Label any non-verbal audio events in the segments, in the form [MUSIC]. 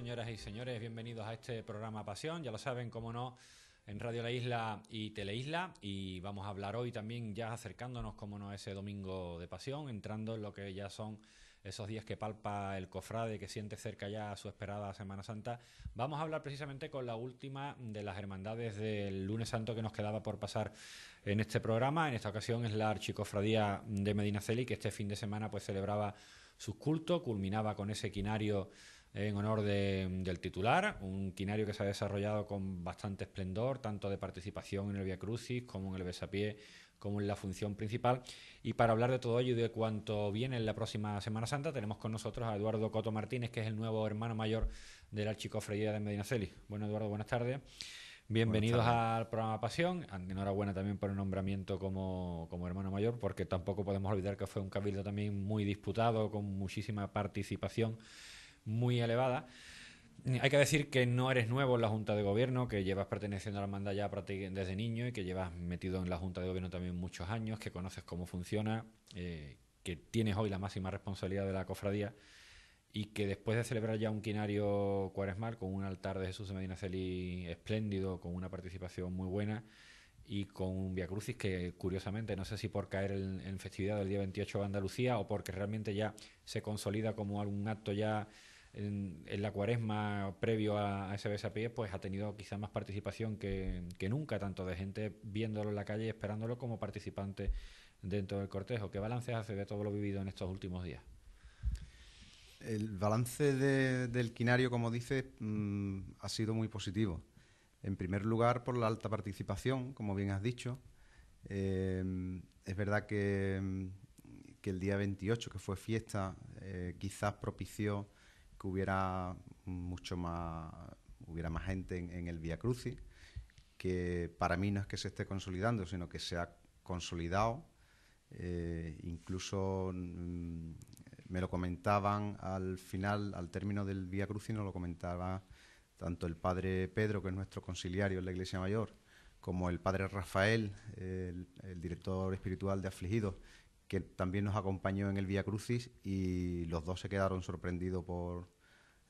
señoras y señores. Bienvenidos a este programa Pasión. Ya lo saben, como no, en Radio La Isla y Teleisla. Y vamos a hablar hoy también, ya acercándonos, como no, a ese domingo de Pasión, entrando en lo que ya son esos días que palpa el cofrade, que siente cerca ya su esperada Semana Santa. Vamos a hablar precisamente con la última de las hermandades del lunes santo que nos quedaba por pasar en este programa. En esta ocasión es la Archicofradía de Medinaceli, que este fin de semana pues celebraba su culto... culminaba con ese quinario en honor del titular, un quinario que se ha desarrollado con bastante esplendor, tanto de participación en el Via Crucis como en el Besapié, como en la función principal. Y para hablar de todo ello y de cuanto viene en la próxima Semana Santa, tenemos con nosotros a Eduardo Coto Martínez, que es el nuevo hermano mayor de la Archicofradía de Medinaceli. Bueno, Eduardo, buenas tardes. Bienvenidos al programa Pasión. Enhorabuena también por el nombramiento como, como hermano mayor, porque tampoco podemos olvidar que fue un cabildo también muy disputado, con muchísima participación muy elevada. Hay que decir que no eres nuevo en la Junta de Gobierno, que llevas perteneciendo a la hermandad ya desde niño y que llevas metido en la Junta de Gobierno también muchos años, que conoces cómo funciona, eh, que tienes hoy la máxima responsabilidad de la cofradía y que después de celebrar ya un quinario cuaresmal con un altar de Jesús de Medina Celi espléndido, con una participación muy buena y con un Via Crucis que curiosamente, no sé si por caer en, en festividad del día 28 de Andalucía o porque realmente ya se consolida como algún acto ya en, la cuaresma previo a, ese besapié, pues ha tenido quizá más participación que, nunca, tanto de gente viéndolo en la calle esperándolo como participante dentro del cortejo. ¿Qué balance hace de todo lo vivido en estos últimos días? El balance del quinario, como dices, mm, ha sido muy positivo. En primer lugar, por la alta participación, como bien has dicho. Eh, es verdad que, el día 28, que fue fiesta, eh, quizás propició que hubiera mucho más, hubiera más gente en, el Via Crucis, que para mí no es que se esté consolidando, sino que se ha consolidado. Eh, incluso mm, me lo comentaban al final, al término del Via Crucis, nos lo comentaba tanto el padre Pedro, que es nuestro conciliario en la Iglesia Mayor, como el padre Rafael, el, director espiritual de Afligidos, que también nos acompañó en el Vía Crucis y los dos se quedaron sorprendidos por,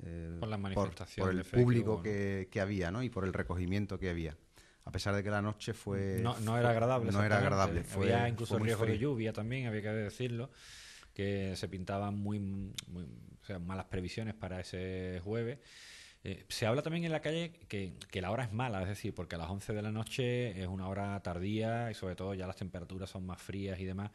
eh, la manifestación el público que, había ¿no? y por el recogimiento que había. A pesar de que la noche fue... No, era agradable. No era agradable. Fue, había incluso riesgo de lluvia también, había que decirlo, que se pintaban muy, malas previsiones para ese jueves. Eh, se habla también en la calle que, que, la hora es mala, es decir, porque a las 11 de la noche es una hora tardía y sobre todo ya las temperaturas son más frías y demás.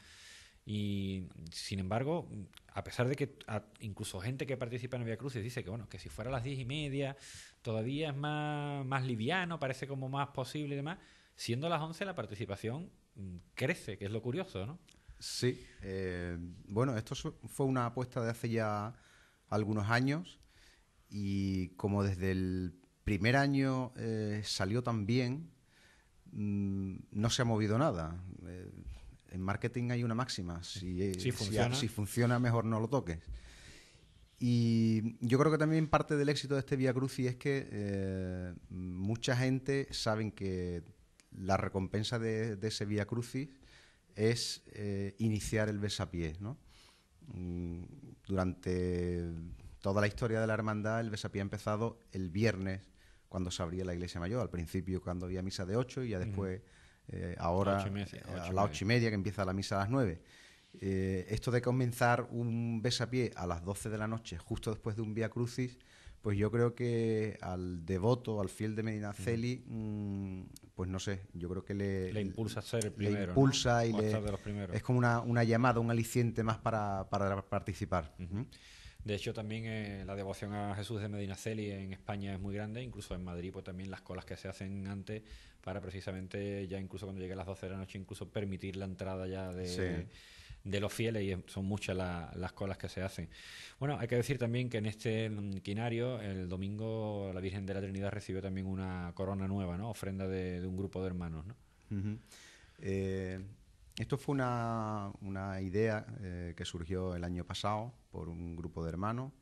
Y sin embargo, a pesar de que incluso gente que participa en Via Crucis dice que bueno, que si fuera a las diez y media todavía es más, liviano, parece como más posible y demás, siendo las 11 la participación mm, crece, que es lo curioso, ¿no? Sí, eh, bueno, esto fue una apuesta de hace ya algunos años y como desde el primer año eh, salió tan bien, mm, no se ha movido nada. Eh, en marketing hay una máxima, eh, si, funciona. mejor no lo toques. Y yo creo que también parte del éxito de este Via Crucis es que eh, mucha gente sabe que la recompensa de, ese Via Crucis es eh, iniciar el besapié. Mm, durante toda la historia de la hermandad, el besapié ha empezado el viernes, cuando se abría la iglesia mayor. Al principio, cuando había misa de ocho, y ya después. Eh, ahora a las ocho y media, eh, que empieza la misa a las nueve. Eh, esto de comenzar un besapié a las doce de la noche, justo después de un Via Crucis, pues yo creo que al devoto, al fiel de Medinaceli, Celi, mm, pues no sé, yo creo que le, impulsa a ser el primero. impulsa y le, es como una, llamada, un aliciente más para, participar. De hecho, también eh, la devoción a Jesús de Medinaceli en España es muy grande, incluso en Madrid, pues también las colas que se hacen antes para precisamente ya incluso cuando llegue a las 12 de la noche, incluso permitir la entrada ya de... los fieles y son muchas las colas que se hacen. Bueno, hay que decir también que en este quinario el domingo la Virgen de la Trinidad recibió también una corona nueva, ¿no? Ofrenda de, un grupo de hermanos, ¿no? Eh, esto fue una, idea eh, que surgió el año pasado por un grupo de hermanos,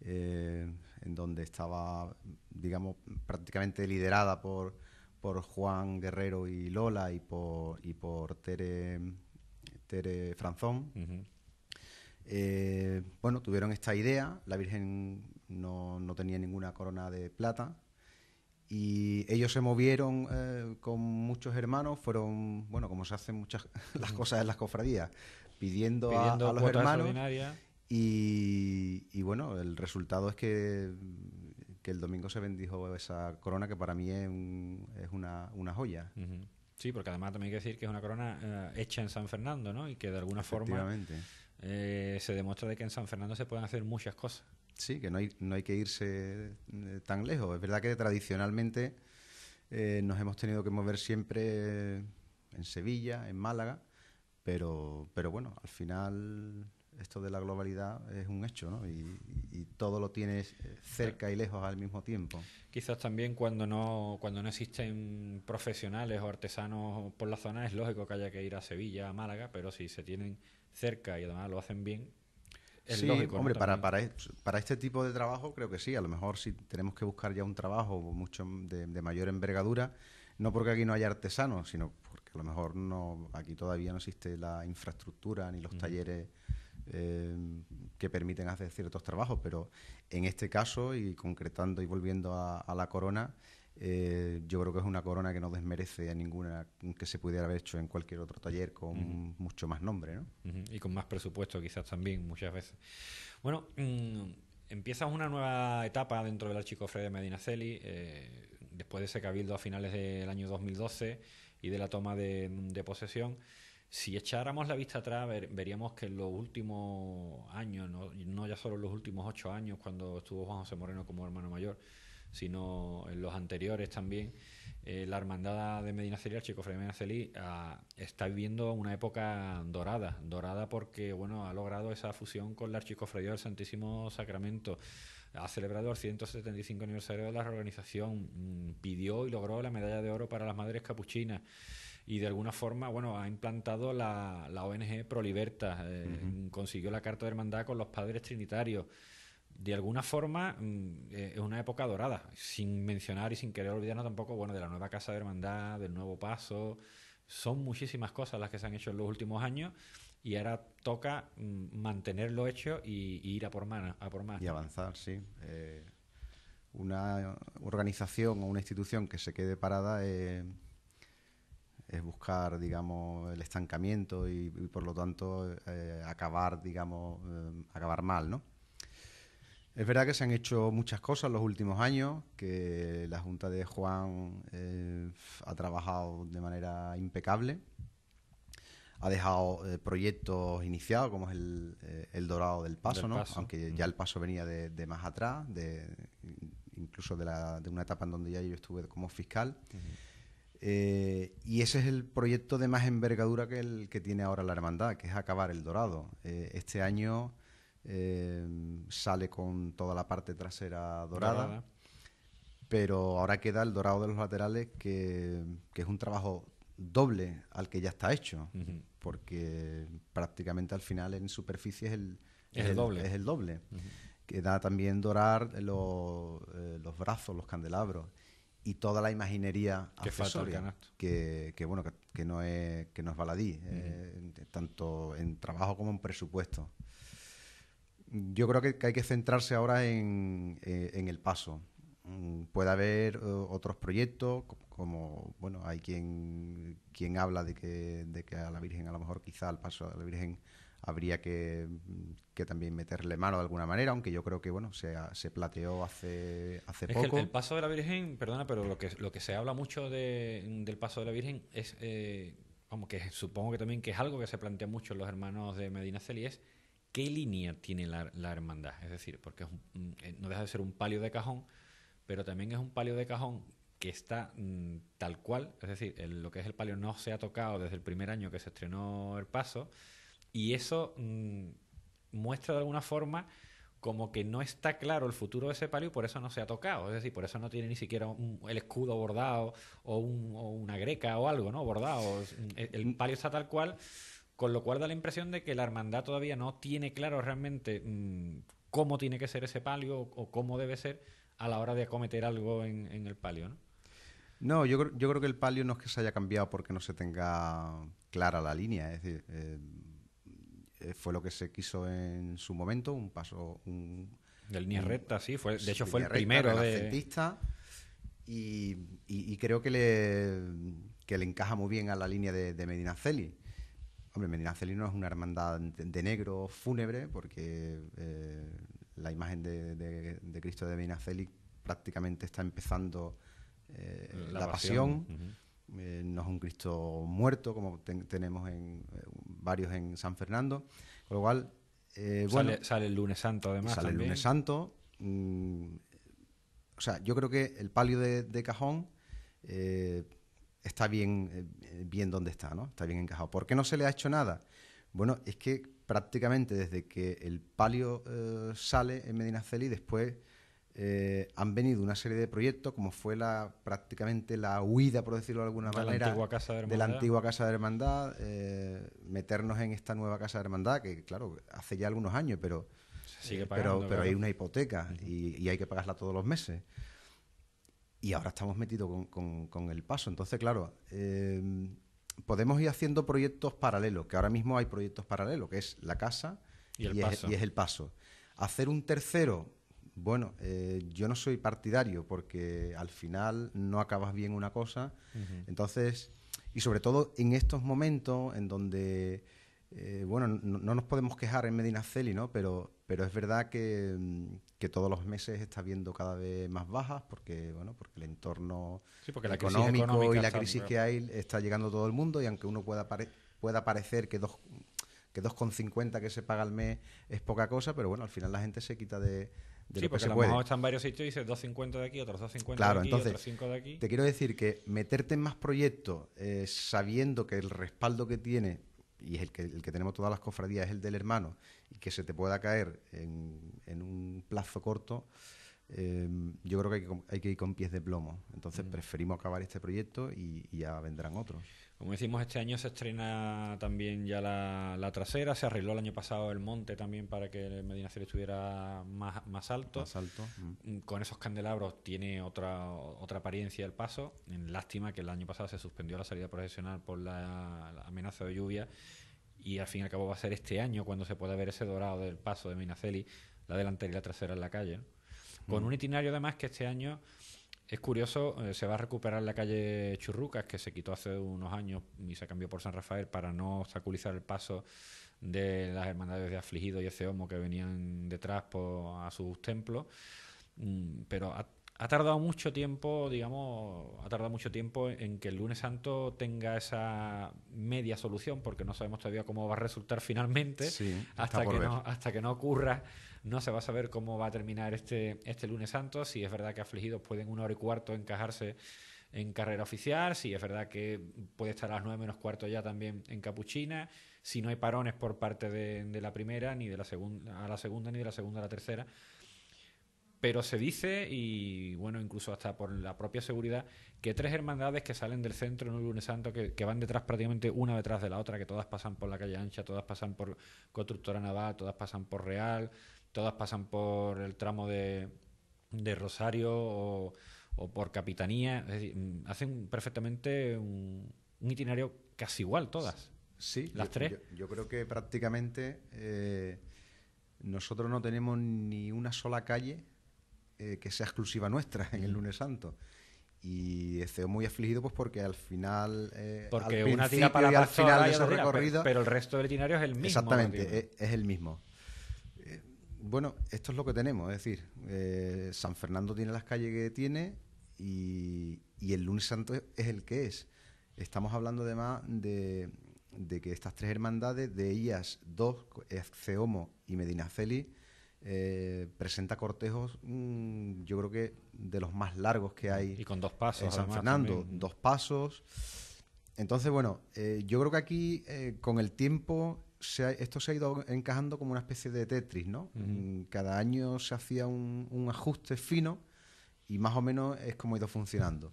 eh, en donde estaba, digamos, prácticamente liderada por, por Juan Guerrero y Lola y por, y por Tere, Tere Franzón. Eh, bueno, tuvieron esta idea, la Virgen no, tenía ninguna corona de plata, y ellos se movieron eh, con muchos hermanos, fueron, bueno, como se hacen muchas [LAUGHS] las cosas en las cofradías, pidiendo, a, los hermanos. Y, bueno, el resultado es que, el domingo se bendijo esa corona que para mí es, una, joya. Sí, porque además también hay que decir que es una corona eh, hecha en San Fernando, ¿no? Y que de alguna forma eh, se demuestra de que en San Fernando se pueden hacer muchas cosas. Sí, que no hay, no hay que irse eh, tan lejos. Es verdad que tradicionalmente nos hemos tenido que mover siempre en Sevilla, en Málaga, pero, pero bueno, al final esto de la globalidad es un hecho, ¿no? Y, todo lo tienes eh, cerca y lejos al mismo tiempo. Quizás también cuando no, cuando no existen profesionales o artesanos por la zona, es lógico que haya que ir a Sevilla, a Málaga, pero si se tienen cerca y además lo hacen bien. Es lógico, hombre, para, para, este tipo de trabajo creo que sí. A lo mejor si tenemos que buscar ya un trabajo mucho de, mayor envergadura, no porque aquí no haya artesanos, sino porque a lo mejor no aquí todavía no existe la infraestructura ni los talleres Em, que permiten hacer ciertos trabajos, pero en este caso, y concretando y volviendo a, la corona, eh, yo creo que es una corona que no desmerece a ninguna que se pudiera haber hecho en cualquier otro taller con mucho más nombre, ¿no? Y con más presupuesto quizás también muchas veces. Bueno, mm, empieza empiezas una nueva etapa dentro del Archicofre de Medinaceli, eh, después de ese cabildo a finales del año 2012 y de la toma de posesión. Si echáramos la vista atrás, veríamos que en los últimos años, no, ya solo en los últimos ocho años, cuando estuvo Juan José Moreno como hermano mayor, sino en los anteriores también, eh, la hermandad de Medina Celí, el Chico Fray Medina Celí, ah, está viviendo una época dorada, dorada porque bueno, ha logrado esa fusión con la Archicofradía del Santísimo Sacramento, ha celebrado el 175 aniversario de la organización, mm, pidió y logró la medalla de oro para las Madres Capuchinas y de alguna forma, bueno, ha implantado la, la ONG Proliberta, eh, consiguió la Carta de Hermandad con los Padres Trinitarios. De alguna forma mm, eh, es una época dorada, sin mencionar y sin querer olvidarnos tampoco, bueno, de la nueva Casa de Hermandad, del nuevo paso. Son muchísimas cosas las que se han hecho en los últimos años y ahora toca mm, mantener lo hecho y, ir a por, más, a por más. Y avanzar, sí. Eh, una organización o una institución que se quede parada es buscar, digamos, el estancamiento y, por lo tanto eh, acabar, digamos, eh, acabar mal, ¿no? Es verdad que se han hecho muchas cosas en los últimos años, que la Junta de Juan eh, ha trabajado de manera impecable, ha dejado proyectos iniciados, como es el, Dorado del Paso, ¿no? aunque ya el Paso venía de, más atrás, de, incluso de, una etapa en donde ya yo estuve como fiscal. Eh, y ese es el proyecto de más envergadura que el que tiene ahora la hermandad, que es acabar el dorado. Eh, este año eh, sale con toda la parte trasera dorada, pero ahora queda el dorado de los laterales, que, es un trabajo doble al que ya está hecho, porque prácticamente al final en superficie es el, doble. Es el Queda también dorar los brazos, los candelabros y toda la imaginería que que, bueno que, no es que no baladí eh, tanto en trabajo como en presupuesto yo creo que, hay que centrarse ahora en, eh, en el paso mm, puede haber eh, otros proyectos como, bueno hay quien quien habla de que, de que a la Virgen a lo mejor quizá al paso de la Virgen habría mm, que, también meterle mano de alguna manera, aunque yo creo que bueno se, se plateó hace, hace poco. el, paso de la Virgen, perdona, pero lo que, lo que se habla mucho mm, del paso de la Virgen es, eh, que supongo que también que es algo que se plantea mucho en los hermanos de Medina Celi, es qué línea tiene la, la hermandad. Es decir, porque mm, eh, no deja de ser un palio de cajón, pero también es un palio de cajón que está tal cual, es decir, lo que es el palio no se ha tocado desde el primer año que se estrenó el paso, y eso mm, muestra de alguna forma como que no está claro el futuro de ese palio y por eso no se ha tocado. Es decir, por eso no tiene ni siquiera el escudo bordado o, una greca o algo, ¿no? Bordado. Mm, e, el, palio está tal cual, con lo cual da la impresión de que la hermandad todavía no tiene claro realmente mm, cómo tiene que ser ese palio o, cómo debe ser a la hora de acometer algo en, el palio, ¿no? No, yo, creo que el palio no es que se haya cambiado porque no se tenga clara la línea. Es decir, eh, eh, fue lo que se quiso en su momento, un paso... Un, Del línea recta, sí, fue, de hecho fue el primero de... Y, y, y, creo que le, le encaja muy bien a la línea de, Medinaceli. Hombre, Medinaceli no es una hermandad de, negro fúnebre, porque eh, la imagen de, Cristo de Medinaceli prácticamente está empezando eh, la, pasión. Eh, no es un Cristo muerto como tenemos en, eh, varios en San Fernando, con lo cual... Eh, sale, el lunes santo además. Sale el lunes santo. Mm, o sea, yo creo que el palio de, cajón está bien, bien donde está, ¿no? Está bien encajado. ¿Por qué no se le ha hecho nada? Bueno, es que prácticamente desde que el palio sale en Medina Celi después eh, han venido una serie de proyectos, como fue la prácticamente la huida, por decirlo de alguna manera, de, la antigua Casa de Hermandad, eh, meternos en esta nueva Casa de Hermandad, que claro, hace ya algunos años, pero, eh, pero, hay una hipoteca y, hay que pagarla todos los meses. Y ahora estamos metidos con, el paso. Entonces, claro, podemos ir haciendo proyectos paralelos, que ahora mismo hay proyectos paralelos, que es la casa y es el paso. Hacer un tercero bueno, eh, yo no soy partidario porque al final no acabas bien una cosa. Entonces, y sobre todo en estos momentos en donde, eh, bueno, no, nos podemos quejar en Medina Celi, ¿no? Pero, pero es verdad que, mm, todos los meses está viendo cada vez más bajas porque, bueno, porque el entorno económico y la crisis que hay está llegando a todo el mundo y aunque uno pueda, pueda parecer que dos que 2,50 que se paga al mes es poca cosa, pero bueno, al final la gente se quita de, sí, porque a lo mejor están varios sitios y dices 250 de aquí, otros 250 cincuenta de aquí, otros 5 de aquí. Te quiero decir que meterte en más proyectos eh, sabiendo que el respaldo que tiene, y es el que, el que tenemos todas las cofradías, es el del hermano, y que se te pueda caer en, un plazo corto, eh, yo creo que hay, que hay, que ir con pies de plomo. Entonces mm. preferimos acabar este proyecto y ya vendrán otros. Como decimos, este año se estrena también ya la, trasera, se arregló el año pasado el monte también para que el Medina estuviera más, más alto. Más mm. Mm, Con esos candelabros tiene otra, otra apariencia el paso. Lástima que el año pasado se suspendió la salida profesional por la, amenaza de lluvia y al fin y al cabo va a ser este año cuando se pueda ver ese dorado del paso de Medinaceli, la delantera y la trasera en la calle. Con mm. un itinerario además que este año es curioso, eh, se va a recuperar la calle Churrucas, que se quitó hace unos años y se cambió por San Rafael para no obstaculizar el paso de las hermandades de Afligido y ese homo que venían detrás a sus templos. Mm, pero ha, tardado mucho tiempo, digamos, ha tardado mucho tiempo en que el lunes santo tenga esa media solución, porque no sabemos todavía cómo va a resultar finalmente hasta, que hasta que no ocurra no se va a saber cómo va a terminar este, este lunes santo, si es verdad que afligidos pueden una hora y cuarto encajarse en carrera oficial, si es verdad que puede estar a las nueve menos cuarto ya también en capuchina, si no hay parones por parte de, la primera, ni de la segunda a la segunda, ni de la segunda a la tercera. Pero se dice, y bueno, incluso hasta por la propia seguridad, que tres hermandades que salen del centro en un lunes santo, que, que van detrás prácticamente una detrás de la otra, que todas pasan por la calle ancha, todas pasan por Constructora Naval, todas pasan por Real, todas pasan por el tramo de, de Rosario o, por Capitanía. Es decir, mm, hacen perfectamente un, itinerario casi igual todas. Sí, las tres. Yo, creo que prácticamente eh, nosotros no tenemos ni una sola calle eh, que sea exclusiva nuestra en el mm. lunes santo y estoy muy afligido pues porque al final eh, porque una tira para al final de ese recorrido... pero, el resto del itinerario es el mismo exactamente e, es, el mismo bueno, esto es lo que tenemos, es decir, eh, San Fernando tiene las calles que tiene y, el lunes santo es el que es. Estamos hablando además de, de que estas tres hermandades, de ellas dos, Ceomo y Medina eh, presenta cortejos, mm, yo creo que de los más largos que hay. Y con dos pasos. San Fernando, dos pasos. Entonces, bueno, eh, yo creo que aquí eh, con el tiempo esto se ha ido encajando como una especie de Tetris, ¿no? Mm, cada año se hacía un, ajuste fino y más o menos es como ha ido funcionando.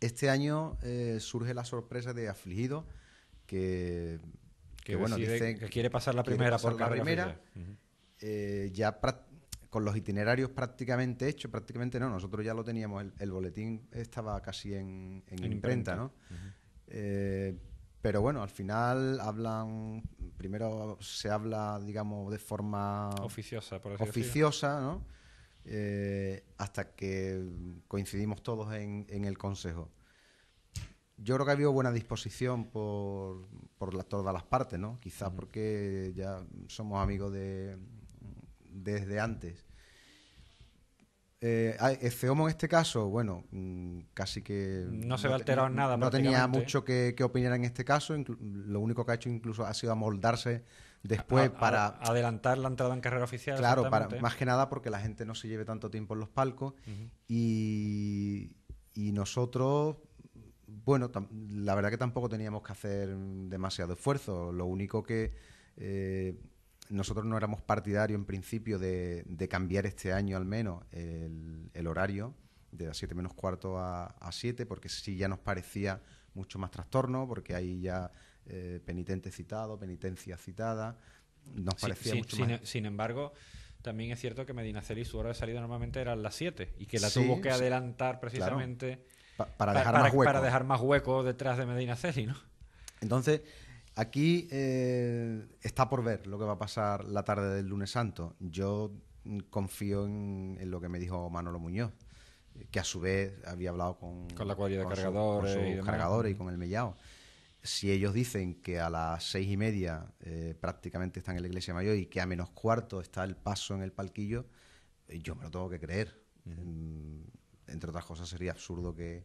Este año eh, surge la sorpresa de Afligido, que, bueno, dice que quiere pasar la primera por la primera. Eh, ya con los itinerarios prácticamente hechos, prácticamente no, nosotros ya lo teníamos, el, boletín estaba casi en, imprenta, ¿no? Pero bueno, al final hablan, primero se habla, digamos, de forma oficiosa, oficiosa, ¿no? Eh, hasta que coincidimos todos en, el Consejo. Yo creo que ha habido buena disposición por, por todas las partes, ¿no? Quizás porque ya somos amigos de, desde antes. Eh, homo eh, en este caso, bueno, mm, casi que... No se ve alterado nada. No tenía mucho que, opinar en este caso, lo único que ha hecho incluso ha sido amoldarse después para... Adelantar la entrada en carrera oficial. Claro, más que nada porque la gente no se lleve tanto tiempo en los palcos y, nosotros, bueno, la verdad que tampoco teníamos que hacer demasiado esfuerzo, lo único que... Eh, nosotros no éramos partidarios en principio de, cambiar este año al menos el, horario de las 7 menos cuarto a, 7, porque sí ya nos parecía mucho más trastorno, porque hay ya eh, penitente citado, penitencia citada, nos parecía mucho sin, más... E-, sin embargo, también es cierto que Medina Celi su hora de salida normalmente era a las 7 y que la tuvo que adelantar precisamente para, dejar más hueco. detrás de Medina ¿no? Entonces, Aquí eh, está por ver lo que va a pasar la tarde del lunes santo. Yo mm, confío en, lo que me dijo Manolo Muñoz, eh, que a su vez había hablado con, con la cuadrilla de cargadores, con y cargadores y con el Mellao. Si ellos dicen que a las seis y media eh, prácticamente están en la iglesia mayor y que a menos cuarto está el paso en el palquillo, yo me lo tengo que creer. Mm, entre otras cosas, sería absurdo que,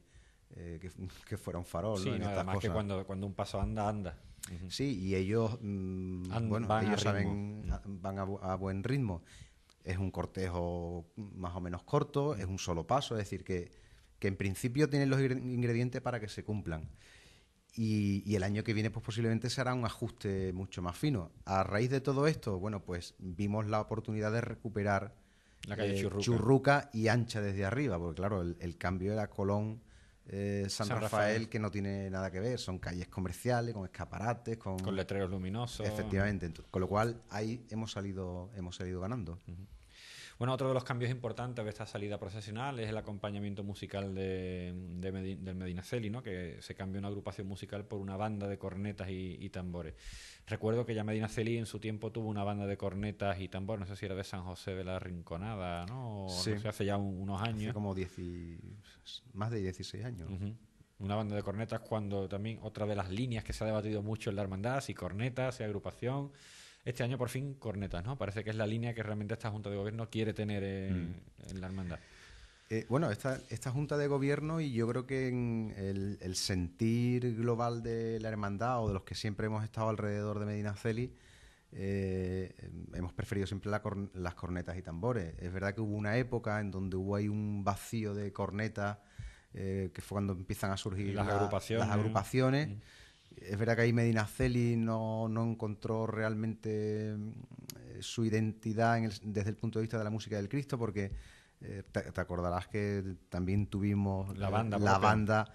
[LAUGHS] fuera un farol. Sí, En que cuando un paso anda, anda. Sí, y ellos, mm, bueno, van ellos saben, mm. van a, buen ritmo. Es un cortejo más o menos corto, mm. es un solo paso, es decir, que, en principio tienen los ingredientes para que se cumplan. Y, el año que viene, pues posiblemente se hará un ajuste mucho más fino. A raíz de todo esto, bueno, pues vimos la oportunidad de recuperar la calle eh, Churruca. y Ancha desde arriba, porque claro, el, el cambio era Colón eh, San, Rafael, que no tiene nada que ver, son calles comerciales, con escaparates, con, letreros luminosos. Efectivamente, con lo cual ahí hemos salido, hemos salido ganando. Bueno, otro de los cambios importantes de esta salida procesional es el acompañamiento musical de, del Medinaceli, ¿no? que se cambió una agrupación musical por una banda de cornetas y, tambores. Recuerdo que ya Medinaceli en su tiempo tuvo una banda de cornetas y tambores, no sé si era de San José de la Rinconada, ¿no? sí. hace ya unos años. Hace como más de 16 años. una banda de cornetas cuando también otra de las líneas que se ha debatido mucho en la hermandad, si cornetas, si agrupación, este año por fin cornetas, ¿no? Parece que es la línea que realmente esta Junta de Gobierno quiere tener en, mm. la hermandad. Eh, bueno, esta, Junta de Gobierno y yo creo que en el, sentir global de la hermandad o de los que siempre hemos estado alrededor de Medina Celi, eh, hemos preferido siempre las cornetas y tambores. Es verdad que hubo una época en donde hubo ahí un vacío de cornetas, eh, que fue cuando empiezan a surgir las agrupaciones. Mm. Es verdad que ahí Medina Celi no, encontró realmente eh, su identidad desde el punto de vista de la música del Cristo, porque eh, te, acordarás que también tuvimos la banda.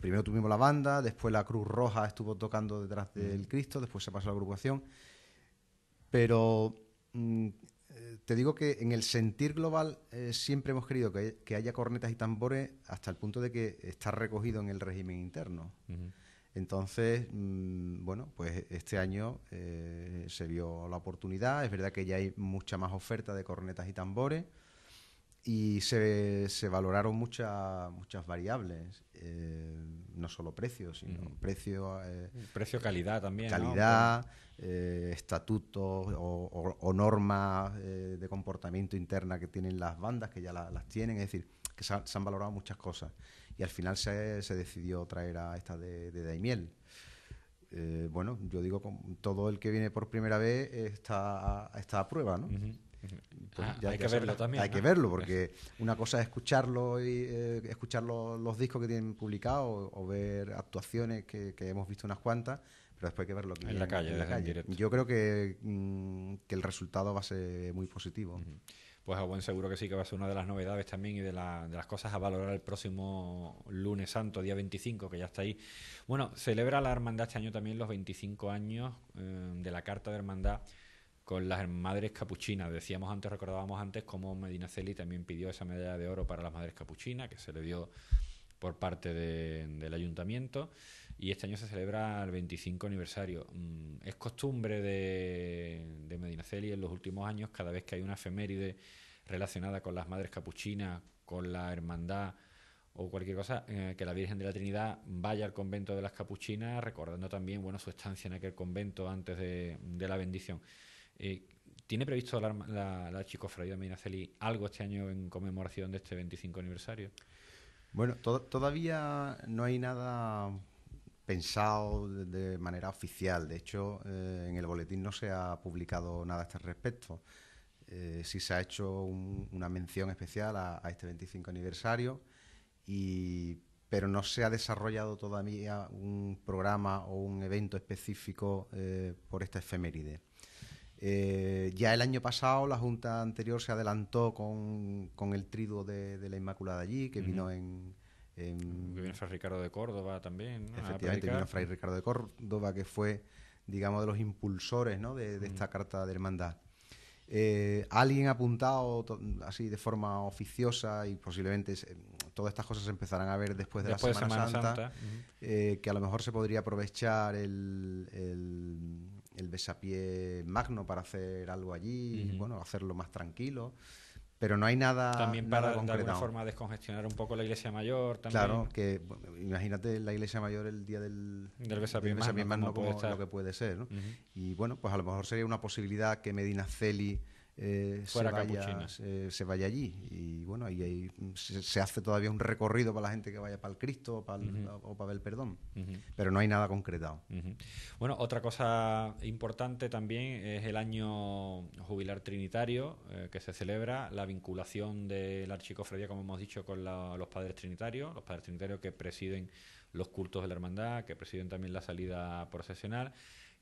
primero tuvimos la banda, después la Cruz Roja estuvo tocando detrás del mm. Cristo, después se pasó a la agrupación. Pero mm, eh, te digo que en el sentir global siempre hemos querido que, haya cornetas y tambores hasta el punto de que está recogido en el régimen interno. Entonces, mm, bueno, pues este año eh, se vio la oportunidad. Es verdad que ya hay mucha más oferta de cornetas y tambores y se, se valoraron muchas muchas variables, eh, no solo precios, sino precio... Eh, precio calidad también. Calidad, estatutos o, normas de comportamiento interna que tienen las bandas, que ya las tienen, es decir, que se han valorado muchas cosas y al final se, decidió traer a esta de, de Daimiel. Eh, bueno, yo digo, todo el que viene por primera vez está, está a prueba, ¿no? Pues ah, hay que verlo también. Hay que verlo, porque una cosa es escucharlo y eh, escuchar los, discos que tienen publicados o, ver actuaciones que, hemos visto unas cuantas, pero después hay que verlo en, la calle. En la calle. Yo creo mm, que, el resultado va a ser muy positivo pues a buen seguro que sí que va a ser una de las novedades también y de, las cosas a valorar el próximo lunes santo, día 25, que ya está ahí. Bueno, celebra la hermandad este año también los 25 años eh, de la Carta de Hermandad con las madres capuchinas. Decíamos antes, recordábamos antes cómo Medina Celi también pidió esa medalla de oro para las madres capuchinas, que se le dio por parte del ayuntamiento y este año se celebra el 25 aniversario. Mm, es costumbre de, Medinaceli en los últimos años, cada vez que hay una efeméride relacionada con las madres capuchinas, con la hermandad o cualquier cosa, eh, que la Virgen de la Trinidad vaya al convento de las capuchinas, recordando también bueno, su estancia en aquel convento antes de, la bendición. Eh, ¿Tiene previsto la, Chico de Medinaceli algo este año en conmemoración de este 25 aniversario? Bueno, todavía no hay nada pensado de manera oficial. De hecho, eh, en el boletín no se ha publicado nada a este respecto. Eh, sí se ha hecho una mención especial a, este 25 aniversario, pero no se ha desarrollado todavía un programa o un evento específico eh, por esta efeméride. ya el año pasado la Junta anterior se adelantó con, el triduo de, la Inmaculada allí, que vino en, eh, viene Fray Ricardo de Córdoba también. Efectivamente, Fray Ricardo de Córdoba, que fue, digamos, de los impulsores ¿no? de, esta carta de hermandad. Eh, alguien ha apuntado así de forma oficiosa y posiblemente todas estas cosas se empezarán a ver después de la Semana, Santa, eh, que a lo mejor se podría aprovechar el, el, besapié magno para hacer algo allí, bueno, hacerlo más tranquilo pero no hay nada. También para de alguna forma descongestionar un poco la iglesia mayor. También. Claro, que imagínate la iglesia mayor el día del, del no, lo que puede ser. Y bueno, pues a lo mejor sería una posibilidad que Medina Celi eh, Fuera se, vaya, eh, se, vaya, allí. Y bueno, ahí se, hace todavía un recorrido para la gente que vaya para el Cristo o para, el, o para perdón. Pero no hay nada concretado. Bueno, otra cosa importante también es el año jubilar trinitario eh, que se celebra, la vinculación de la archicofradía, como hemos dicho, con los padres trinitarios, los padres trinitarios que presiden los cultos de la hermandad, que presiden también la salida procesional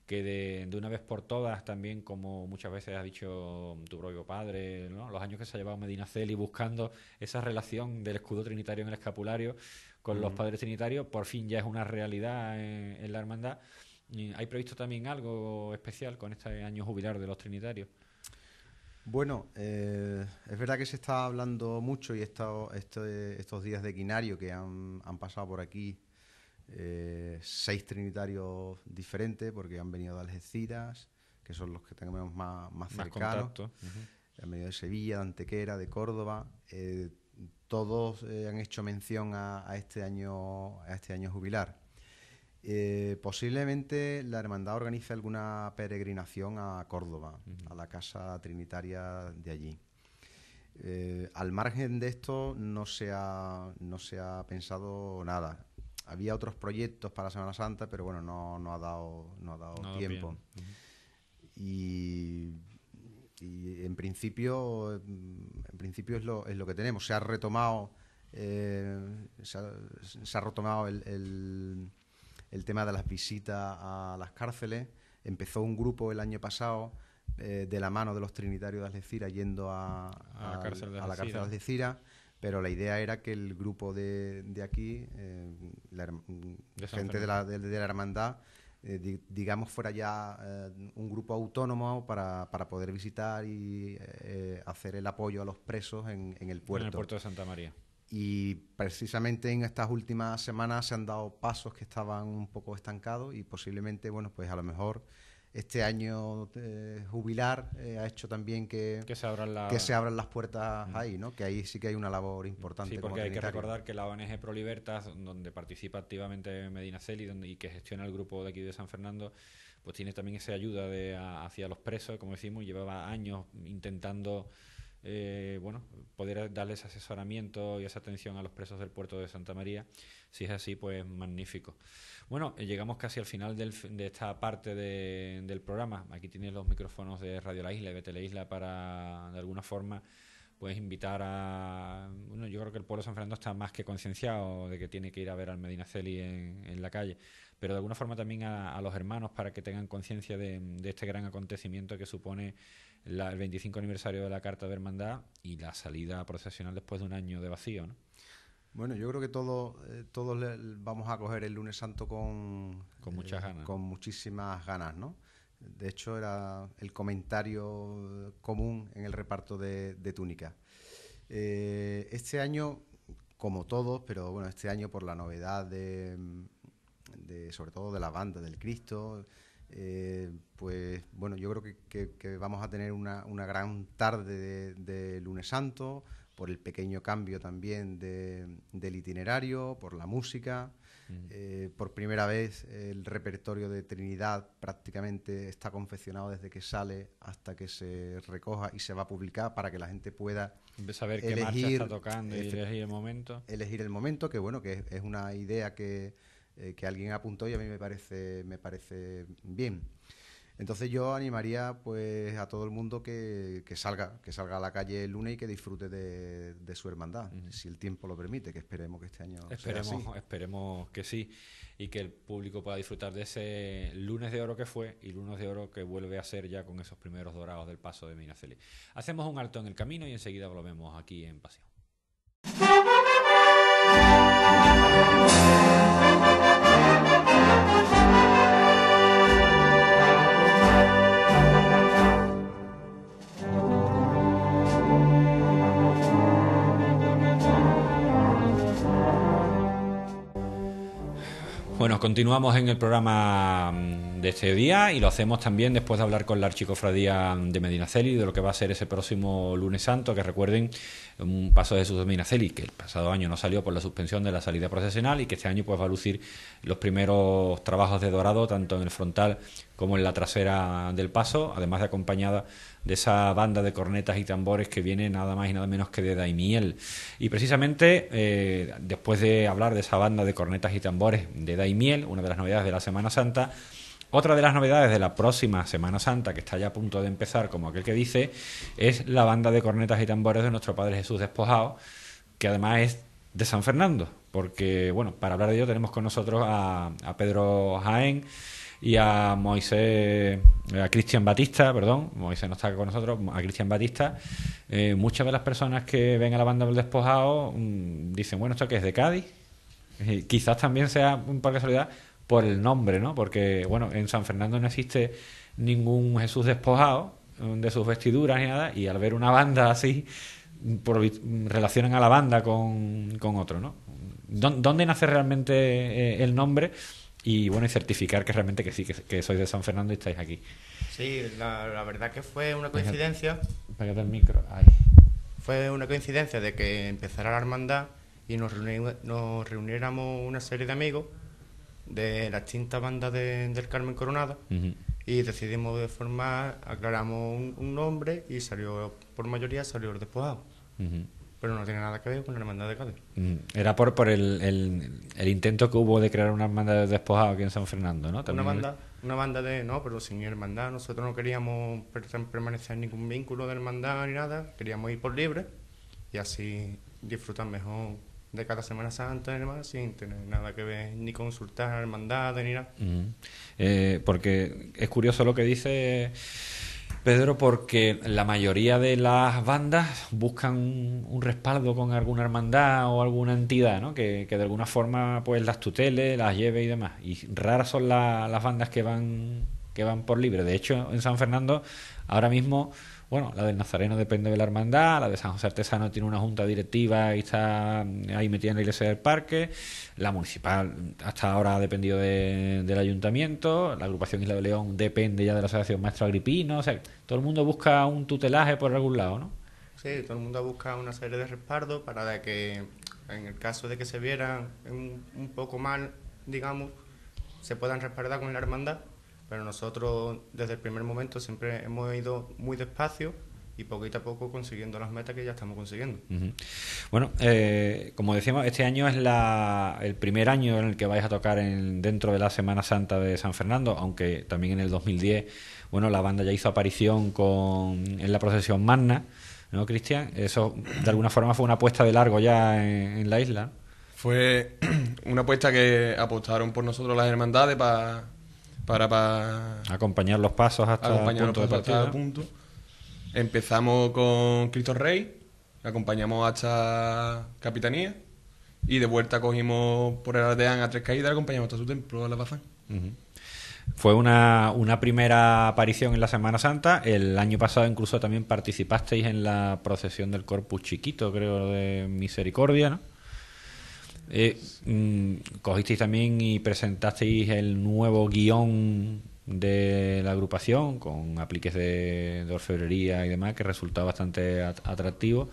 que de, una vez por todas también, como muchas veces ha dicho tu propio padre, los años que se ha llevado Medina Celi buscando esa relación del escudo trinitario en el escapulario con los padres trinitarios, por fin ya es una realidad en, la hermandad. ¿Hay previsto también algo especial con este año jubilar de los trinitarios? Bueno, eh, es verdad que se está hablando mucho y estado este, estos días de quinario que han pasado por aquí eh, seis trinitarios diferentes porque han venido de Algeciras, que son los que tenemos más, más, cercanos. Han venido de Sevilla, de Antequera, de Córdoba. Eh, todos eh, han hecho mención a, este año, a este año jubilar. posiblemente la hermandad organice alguna peregrinación a Córdoba, a la casa trinitaria de allí. al margen de esto no no se ha pensado nada había otros proyectos para Semana Santa, pero bueno, no, no ha dado, no ha dado tiempo. Y, en principio, en principio es lo, es lo que tenemos. Se ha retomado, eh, se, ha, retomado el, el, tema de las visitas a las cárceles. Empezó un grupo el año pasado eh, de la mano de los Trinitarios de Algeciras yendo a, a, a la cárcel de Algeciras pero la idea era que el grupo de, aquí, eh, la gente de la, hermandad, eh, digamos fuera ya eh, un grupo autónomo para, poder visitar y hacer el apoyo a los presos en, en el puerto. En el puerto de Santa María. Y precisamente en estas últimas semanas se han dado pasos que estaban un poco estancados y posiblemente, bueno, pues a lo mejor este año eh, jubilar eh, ha hecho también que, que, se abran las que se abran las puertas mm. ahí, ¿no? que ahí sí que hay una labor importante. Sí, porque hay que recordar que la ONG ProLibertas donde participa activamente Medina Celi y que gestiona el grupo de aquí de San Fernando, pues tiene también esa ayuda de, hacia los presos, como decimos, llevaba años intentando eh, bueno, poder darles asesoramiento y esa atención a los presos del puerto de Santa María. Si es así, pues magnífico. Bueno, eh, llegamos casi al final de esta parte del programa. Aquí tienes los micrófonos de Radio La Isla y de Isla para, de alguna forma, pues invitar a... Bueno, yo creo que el pueblo de San Fernando está más que concienciado de que tiene que ir a ver al Medinaceli en, en la calle, pero de alguna forma también a, los hermanos para que tengan conciencia de este gran acontecimiento que supone el 25 aniversario de la Carta de Hermandad y la salida procesional después de un año de vacío. Bueno, yo creo que eh, todos, todos vamos a coger el lunes santo con, con eh, muchas Con muchísimas ganas, ¿no? De hecho, era el comentario eh, común en el reparto de, de túnicas. este año, como todos, pero bueno, este año por la novedad de, de sobre todo de la banda, del Cristo, eh, pues bueno, yo creo que, vamos a tener una, gran tarde de, lunes santo, por el pequeño cambio también de, del itinerario, por la música. Mm. Eh, por primera vez el repertorio de Trinidad prácticamente está confeccionado desde que sale hasta que se recoja y se va a publicar para que la gente pueda saber qué elegir, está tocando y elegir el momento. Elegir el momento, que bueno, que es una idea que, eh, que alguien apuntó y a mí me parece, me parece bien. Entonces yo animaría pues a todo el mundo que, salga, que salga a la calle el lunes y que disfrute de, su hermandad, si el tiempo lo permite, que esperemos que este año esperemos, Esperemos que sí y que el público pueda disfrutar de ese lunes de oro que fue y lunes de oro que vuelve a ser ya con esos primeros dorados del paso de Minaceli. Hacemos un alto en el camino y enseguida volvemos aquí en Pasión. Bueno, continuamos en el programa mm, de este día y lo hacemos también después de hablar con la Archicofradía de Medinaceli de lo que va a ser ese próximo lunes santo, que recuerden un paso de Jesús de Medinaceli, que el pasado año no salió por la suspensión de la salida procesional y que este año pues va a lucir los primeros trabajos de dorado, tanto en el frontal como en la trasera del paso, además de acompañada de esa banda de cornetas y tambores que viene nada más y nada menos que de Daimiel. Y precisamente eh, después de hablar de esa banda de cornetas y tambores de Daimiel, una de las novedades de la Semana Santa, otra de las novedades de la próxima Semana Santa, que está ya a punto de empezar, como aquel que dice, es la banda de cornetas y tambores de nuestro Padre Jesús Despojado, que además es de San Fernando, porque, bueno, para hablar de ello tenemos con nosotros a, a Pedro Jaén, y a Moisés, eh, a Cristian Batista, perdón, Moisés no está con nosotros, a Cristian Batista. Eh, muchas de las personas que ven a la banda del despojado mm, dicen, bueno, esto que es de Cádiz. quizás también sea un de casualidad por el nombre, ¿no? Porque, bueno, en San Fernando no existe ningún Jesús despojado mm, de sus vestiduras ni nada, y al ver una banda así, mm, relacionan a la banda con, con otro, ¿no? ¿Dónde nace realmente eh, el nombre? y bueno, y certificar que realmente que sí, que, sois de San Fernando y estáis aquí. Sí, la, verdad que fue una coincidencia. Pégate el micro. Fue una coincidencia de que empezara la hermandad y nos, nos reuniéramos una serie de amigos de la extinta banda del Carmen Coronado y decidimos de formar, aclaramos un, nombre y salió, por mayoría, salió el despojado pero no tiene nada que ver con la hermandad de Cádiz. Mm, era por, por el, intento que hubo de crear una hermandad de despojados aquí en San Fernando, ¿no? Una, banda, una banda de, no, pero sin hermandad, nosotros no queríamos permanecer en ningún vínculo de hermandad ni nada, queríamos ir por libre y así disfrutar mejor de cada Semana Santa demás. sin tener nada que ver ni consultar a hermandad ni nada. Mm. Eh, porque es curioso lo que dice Pedro, porque la mayoría de las bandas buscan un, respaldo con alguna hermandad o alguna entidad, ¿no? Que, que, de alguna forma pues las tutele, las lleve y demás. Y raras son las bandas que van, que van por libre. De hecho, en San Fernando ahora mismo bueno, la del Nazareno depende de la hermandad, la de San José Artesano tiene una junta directiva y está mm, ahí metida en la iglesia del parque, la municipal hasta ahora ha dependido del ayuntamiento, la agrupación Isla de León depende ya de la asociación Maestro Agripino, o sea, todo el mundo busca un tutelaje por algún lado, ¿no? Sí, todo el mundo busca una serie de respaldos para que en el caso de que se vieran un poco mal, digamos, se puedan respaldar con la hermandad pero nosotros desde el primer momento siempre hemos ido muy despacio y poquito a poco consiguiendo las metas que ya estamos consiguiendo. Bueno, eh, como decíamos, este año es la, el primer año en el que vais a tocar en, dentro de la Semana Santa de San Fernando, aunque también en el 2010, bueno, la banda ya hizo aparición con, en la procesión Magna, ¿no, Cristian? Eso de alguna forma fue una apuesta de largo ya en la isla. Fue [CLEARS THROAT] una apuesta que apostaron por nosotros las hermandades para para, acompañar los pasos hasta el punto, Empezamos con Cristo Rey, acompañamos hasta Capitanía y de vuelta cogimos por el Aldeán a tres caídas, acompañamos hasta su templo, a la Bazán. Fue una, una, primera aparición en la Semana Santa. El año pasado incluso también participasteis en la procesión del Corpus Chiquito, creo, de Misericordia, ¿no? Eh, mm, cogisteis también y presentasteis el nuevo guión de la agrupación con apliques de, orfebrería y demás que resultó bastante atractivo.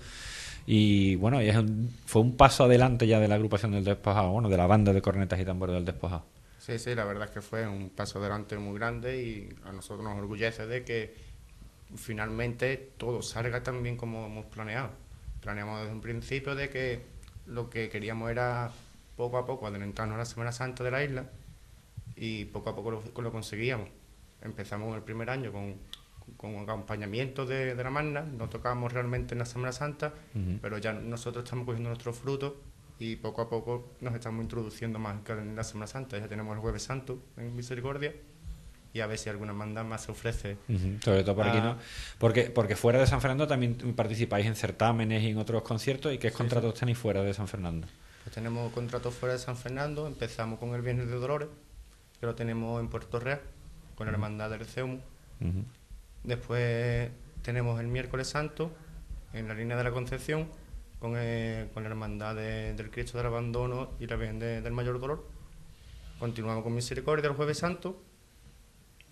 Y bueno, fue un paso adelante ya de la agrupación del Despojado, bueno, de la banda de cornetas y tambores del Despojado. Sí, sí, la verdad es que fue un paso adelante muy grande y a nosotros nos orgullece de que finalmente todo salga tan bien como hemos planeado. Planeamos desde un principio de que lo que queríamos era poco a poco adelantarnos a la Semana Santa de la isla y poco a poco lo, conseguíamos. Empezamos el primer año con, con acompañamiento de, la magna, no tocábamos realmente en la Semana Santa, pero ya nosotros estamos cogiendo nuestros frutos y poco a poco nos estamos introduciendo más en la Semana Santa. Ya tenemos el Jueves Santo en Misericordia y a ver si alguna manda más se ofrece. Sobre todo por aquí, ah. ¿no? Porque, porque fuera de San Fernando también participáis en certámenes y en otros conciertos. ¿Y qué contratos tenéis fuera de San Fernando? Pues tenemos contratos fuera de San Fernando. Empezamos con el Viernes de Dolores, que lo tenemos en Puerto Real, con la Hermandad del ceum Después tenemos el Miércoles Santo, en la línea de la Concepción, con, la Hermandad del Cristo del Abandono y la Virgen del Mayor Dolor. Continuamos con Misericordia el Jueves Santo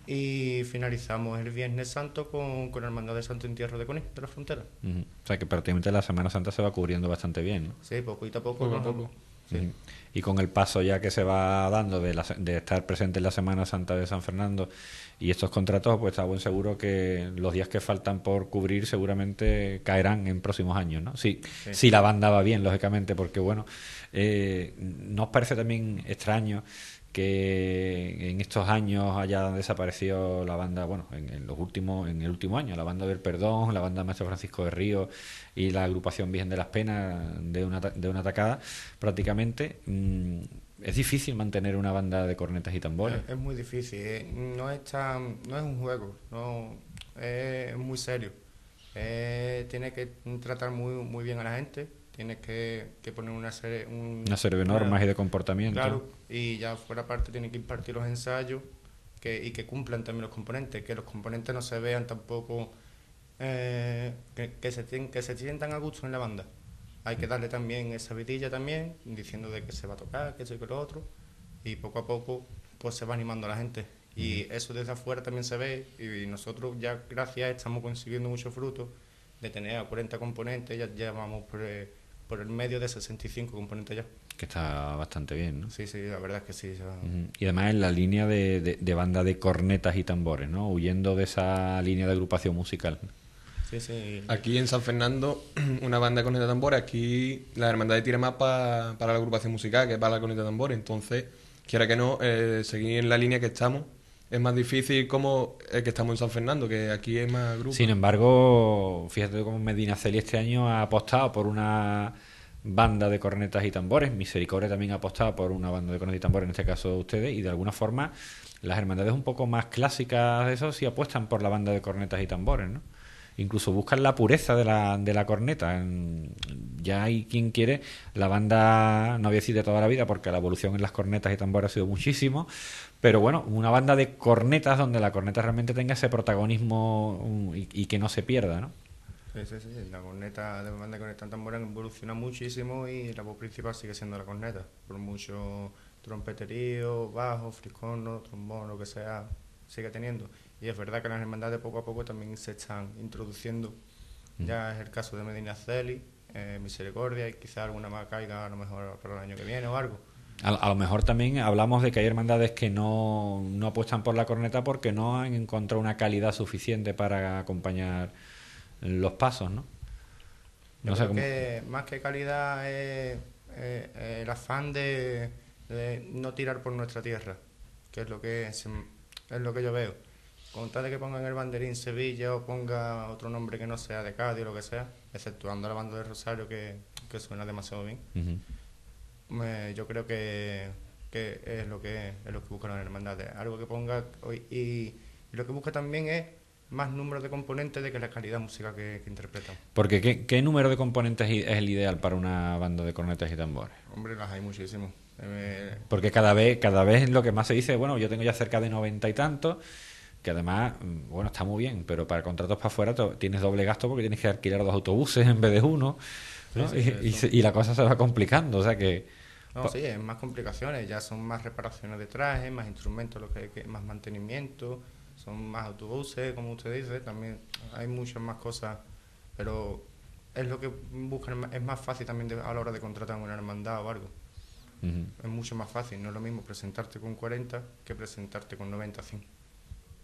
y finalizamos el Viernes Santo con, el mando de Santo Entierro de Conejo de la Frontera. O sea que prácticamente la Semana Santa se va cubriendo bastante bien. ¿no? Sí, poquito a poco. Poco a poco. Y con el paso ya que se va dando de, de, estar presente en la Semana Santa de San Fernando y estos contratos, pues está buen seguro que los días que faltan por cubrir seguramente caerán en próximos años, ¿no? Si, sí. la banda va bien, lógicamente, porque bueno, eh, nos parece también extraño que en estos años allá desaparecido la banda, bueno, en, los últimos, en el último año, la banda del Perdón, la banda Maestro Francisco de Río y la agrupación Virgen de las Penas de una, de una atacada prácticamente mm, es difícil mantener una banda de cornetas y tambores. Es, muy difícil, eh, no es tan, no es un juego, no es, muy serio. Eh, tiene que tratar muy, muy bien a la gente tienes que, poner una serie, una serie de normas y de comportamiento. Claro, y ya fuera parte tiene que impartir los ensayos y que cumplan también los componentes, que los componentes no se vean tampoco, eh, que, se, que se sientan a gusto en la banda. Hay que mm. darle también esa vitilla también, diciendo de que se va a tocar, que eso que lo otro, y poco a poco pues se va animando la gente. Y eso desde afuera también se ve y nosotros ya gracias estamos consiguiendo mucho fruto de tener a 40 componentes, ya llevamos pues, por el medio de 65 componentes ya. Que está bastante bien, ¿no? Sí, sí, la verdad es que sí. Y además en la línea de, banda de cornetas y tambores, ¿no? Huyendo de esa línea de agrupación musical. Sí, sí. Aquí en San Fernando, [CLEARS THROAT] una banda de cornetas y tambores, aquí la hermandad de más para la agrupación musical, que para la corneta y tambores. Entonces, quiera que no, eh, seguir en la línea que estamos es más difícil como el que estamos en San Fernando, que aquí es más grupo. Sin embargo, fíjate cómo Medina Celi este año ha apostado por una banda de cornetas y tambores. Misericordia también ha apostado por una banda de cornetas y tambores, en este caso ustedes, y de alguna forma las hermandades un poco más clásicas de eso sí apuestan por la banda de cornetas y tambores, ¿no? incluso buscan la pureza de la, de la corneta. Ya hay quien quiere, la banda, no voy a decir de toda la vida, porque la evolución en las cornetas y tambores ha sido muchísimo, pero bueno, una banda de cornetas donde la corneta realmente tenga ese protagonismo mm, y, que no se pierda, ¿no? Sí, sí, sí, la corneta, de banda de corneta tambores evoluciona muchísimo y la voz principal sigue siendo la corneta, por mucho trompeterío, bajo, fricón, trombón, lo que sea, sigue teniendo. Y es verdad que las hermandades poco a poco también se están introduciendo. Mm. Ya es el caso de Medina Celi, eh, Misericordia, y quizá alguna más caiga a lo mejor para el año que viene o algo. A, lo mejor también hablamos de que hay hermandades que no, apuestan por la corneta porque no han encontrado una calidad suficiente para acompañar los pasos, ¿no? más que calidad es, el afán de, no tirar por nuestra tierra, que es lo que es lo que yo veo con tal de que pongan el banderín Sevilla o ponga otro nombre que no sea de Cádiz o lo que sea, exceptuando la banda de Rosario que, que suena demasiado bien, yo creo que, que, es lo que es lo que buscan las hermandades. Algo que ponga. Y, y lo que busca también es más número de componentes de que la calidad musical que, que interpretan. Porque ¿qué, ¿qué, número de componentes es el ideal para una banda de cornetas y tambores? Hombre, las hay muchísimos. Eh, Porque cada vez, cada vez lo que más se dice, bueno, yo tengo ya cerca de noventa y tantos que además, mm, bueno, está muy bien, pero para contratos para afuera tienes doble gasto porque tienes que alquilar dos autobuses en vez de uno, y, la cosa se va complicando, o sea que... No, sí, es más complicaciones, ya son más reparaciones de trajes, más instrumentos, lo que, más mantenimiento, son más autobuses, como usted dice, también hay muchas más cosas, pero es lo que buscan, es más fácil también a la hora de contratar una hermandad o algo. Es mucho más fácil, no es lo mismo presentarte con 40 que presentarte con 90, 100.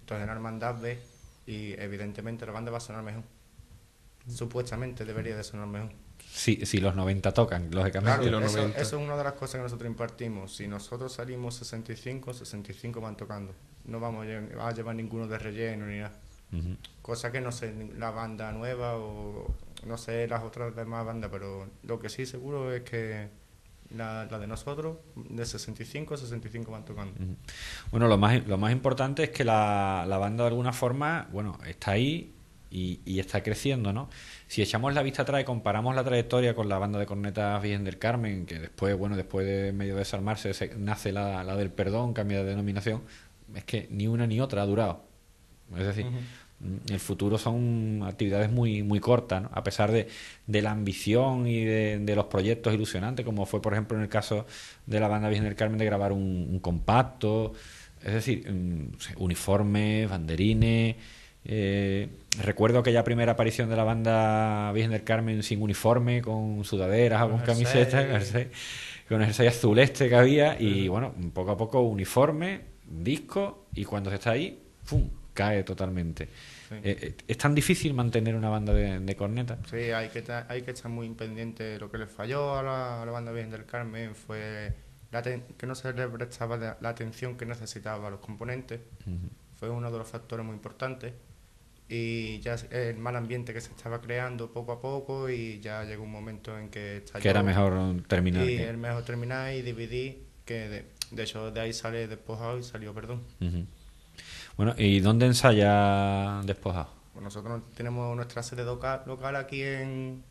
Entonces en hermandad ve y evidentemente la banda va a sonar mejor. Mm. Supuestamente debería de sonar mejor. Si, sí, sí, los 90 tocan, lógicamente. los eso, 90. eso, es una de las cosas que nosotros impartimos. Si nosotros salimos 65, 65 van tocando. No vamos a llevar, ninguno de relleno ni nada. Cosa que no sé, la banda nueva o no sé las otras demás bandas, pero lo que sí seguro es que la, la, de nosotros, de 65 65 van tocando. Bueno, lo más, lo más importante es que la, la banda de alguna forma, bueno, está ahí y, está creciendo, ¿no? Si echamos la vista atrás y comparamos la trayectoria con la banda de cornetas Virgen del Carmen, que después, bueno, después de medio desarmarse se, nace la, la del perdón, cambia de denominación, es que ni una ni otra ha durado. Es decir, Mm, el futuro son actividades muy, muy cortas, a pesar de, la ambición y de, los proyectos ilusionantes, como fue por ejemplo en el caso de la banda Virgen del Carmen de grabar un, compacto, es decir, mm, uniformes, banderines. Eh, recuerdo aquella primera aparición de la banda Virgen del Carmen sin uniforme, con sudaderas o con camisetas, con el azul este que había, y bueno, poco a poco uniforme, disco, y cuando se está ahí, ¡pum! cae totalmente. Eh, eh, ¿Es tan difícil mantener una banda de, corneta? Sí, hay que, hay que estar muy pendiente. lo que le falló a la, banda bien del Carmen fue que no se le prestaba la atención que necesitaba a los componentes. Fue uno de los factores muy importantes. Y ya el mal ambiente que se estaba creando poco a poco y ya llegó un momento en que... que era mejor terminar. Y el mejor terminar y dividir, que de, hecho de ahí sale despojado y salió perdón. Bueno, ¿y dónde ensaya Despojado? Pues nosotros tenemos nuestra sede local, aquí en,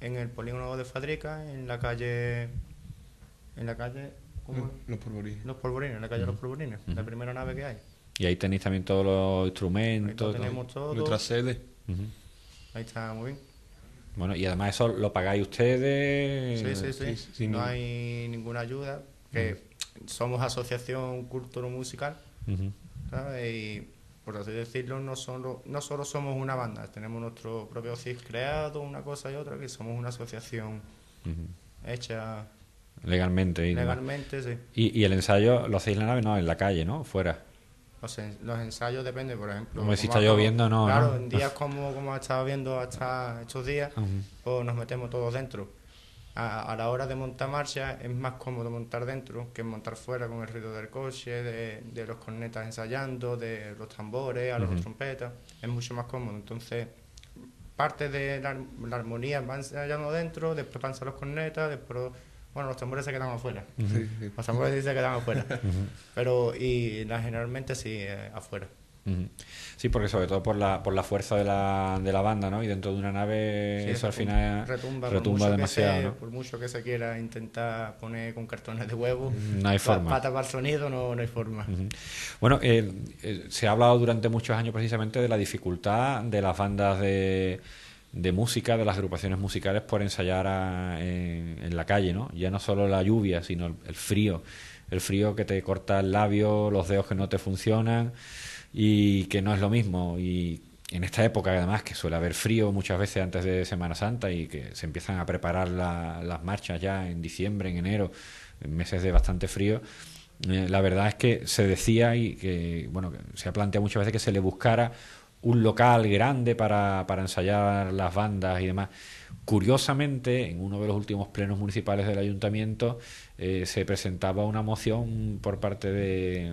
en, el polígono de Fadrica, en la calle... En la calle... Los Polvorines. Los Polvorines, en la calle Los Polvorines, la primera nave que hay. Y ahí tenéis también todos los instrumentos. Ahí tenemos todo. Nuestra sede. Ahí está muy bien. Bueno, y además eso lo pagáis ustedes. Sí, sí, sí. no, hay ninguna ayuda. Que somos asociación cultural musical. Y por así decirlo, no solo, no solo somos una banda, tenemos nuestro propio CIS creado, una cosa y otra, que somos una asociación hecha legalmente. Y legalmente, Y, el ensayo lo hacéis en la nave, no, en la calle, ¿no? Fuera. Los, los ensayos depende, por ejemplo. Como, si está lloviendo, no. Claro, en días ah. como, como ha estado viendo hasta estos días, pues nos metemos todos dentro a, la hora de montar marcha es más cómodo montar dentro que montar fuera con el ruido del coche, de, de los cornetas ensayando, de los tambores, a los trompetas. Es mucho más cómodo. Entonces, parte de la, armonía van ensayando dentro, después a los cornetas, después. Bueno, los tambores se quedan afuera. Los tambores sí se quedan afuera. Pero, y generalmente sí, eh, afuera. Sí, porque sobre todo por la, por la fuerza de la, de la banda, ¿no? Y dentro de una nave eso al final retumba, demasiado. Por mucho que se quiera intentar poner con cartones de huevo, no hay forma. Para el sonido no, no hay forma. Bueno, eh, eh, se ha hablado durante muchos años precisamente de la dificultad de las bandas de, de música, de las agrupaciones musicales por ensayar en, la calle, ¿no? Ya no solo la lluvia, sino el frío. El frío que te corta el labio, los dedos que no te funcionan y que no es lo mismo. Y en esta época, además, que suele haber frío muchas veces antes de Semana Santa y que se empiezan a preparar las marchas ya en diciembre, en enero, en meses de bastante frío. Eh, la verdad es que se decía y que, bueno, se ha planteado muchas veces que se le buscara un local grande para, para ensayar las bandas y demás. Curiosamente, en uno de los últimos plenos municipales del ayuntamiento eh, se presentaba una moción por parte de,